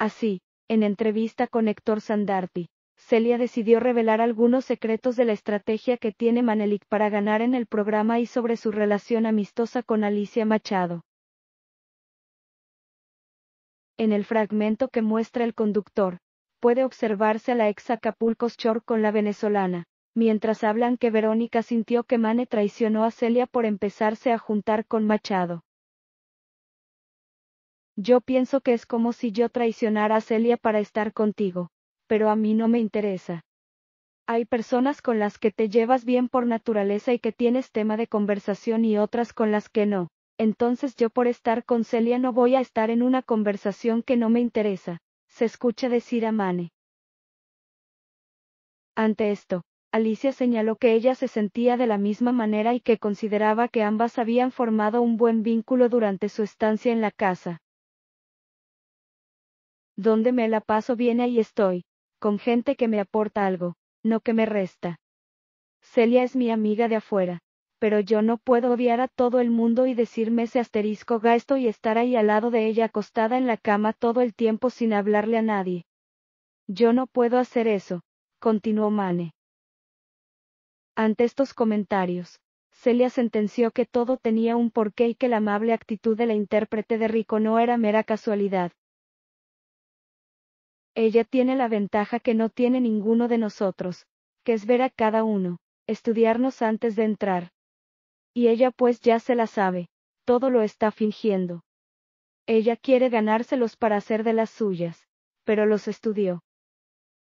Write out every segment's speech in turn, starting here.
Así, en entrevista con Héctor Sandarti, Celia decidió revelar algunos secretos de la estrategia que tiene Manelik para ganar en el programa y sobre su relación amistosa con Alicia Machado. En el fragmento que muestra el conductor, puede observarse a la ex Acapulco Shore con la venezolana, mientras hablan que Verónica sintió que Mane traicionó a Celia por empezarse a juntar con Machado. Yo pienso que es como si yo traicionara a Celia para estar contigo, pero a mí no me interesa. Hay personas con las que te llevas bien por naturaleza y que tienes tema de conversación y otras con las que no. Entonces yo por estar con Celia no voy a estar en una conversación que no me interesa, se escucha decir a Mane. Ante esto, Alicia señaló que ella se sentía de la misma manera y que consideraba que ambas habían formado un buen vínculo durante su estancia en la casa. Donde me la paso viene ahí estoy, con gente que me aporta algo, no que me resta. Celia es mi amiga de afuera, pero yo no puedo odiar a todo el mundo y decirme ese asterisco gasto y estar ahí al lado de ella acostada en la cama todo el tiempo sin hablarle a nadie. Yo no puedo hacer eso, continuó Mane. Ante estos comentarios, Celia sentenció que todo tenía un porqué y que la amable actitud de la intérprete de Rico no era mera casualidad. Ella tiene la ventaja que no tiene ninguno de nosotros, que es ver a cada uno, estudiarnos antes de entrar. Y ella pues ya se la sabe, todo lo está fingiendo. Ella quiere ganárselos para hacer de las suyas, pero los estudió.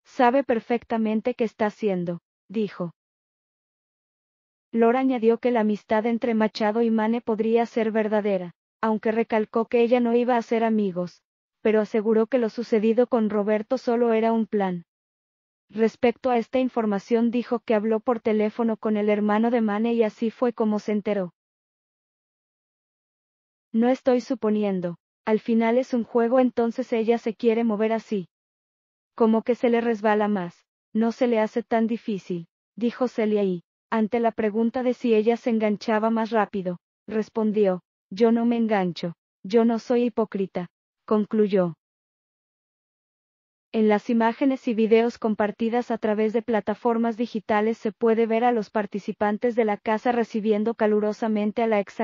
Sabe perfectamente qué está haciendo, dijo. Lora añadió que la amistad entre Machado y Mane podría ser verdadera, aunque recalcó que ella no iba a ser amigos, pero aseguró que lo sucedido con Roberto solo era un plan. Respecto a esta información dijo que habló por teléfono con el hermano de Mane y así fue como se enteró. No estoy suponiendo. Al final es un juego entonces ella se quiere mover así. Como que se le resbala más. No se le hace tan difícil, dijo Celia y, ante la pregunta de si ella se enganchaba más rápido, respondió, yo no me engancho, yo no soy hipócrita, concluyó. En las imágenes y videos compartidas a través de plataformas digitales se puede ver a los participantes de la casa recibiendo calurosamente a la ex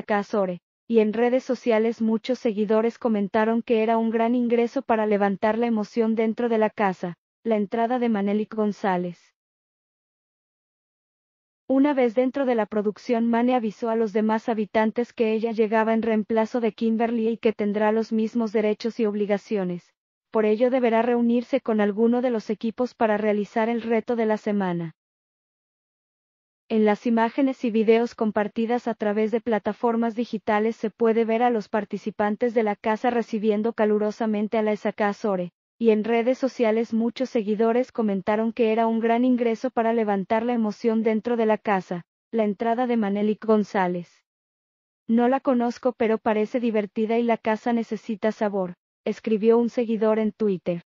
y en redes sociales muchos seguidores comentaron que era un gran ingreso para levantar la emoción dentro de la casa, la entrada de Manelik González. Una vez dentro de la producción, Mane avisó a los demás habitantes que ella llegaba en reemplazo de Kimberly y que tendrá los mismos derechos y obligaciones. Por ello deberá reunirse con alguno de los equipos para realizar el reto de la semana. En las imágenes y videos compartidas a través de plataformas digitales se puede ver a los participantes de la casa recibiendo calurosamente a la S.A.K.A.S.O.R.E y en redes sociales muchos seguidores comentaron que era un gran ingreso para levantar la emoción dentro de la casa, la entrada de Manelik González. No la conozco pero parece divertida y la casa necesita sabor, escribió un seguidor en Twitter.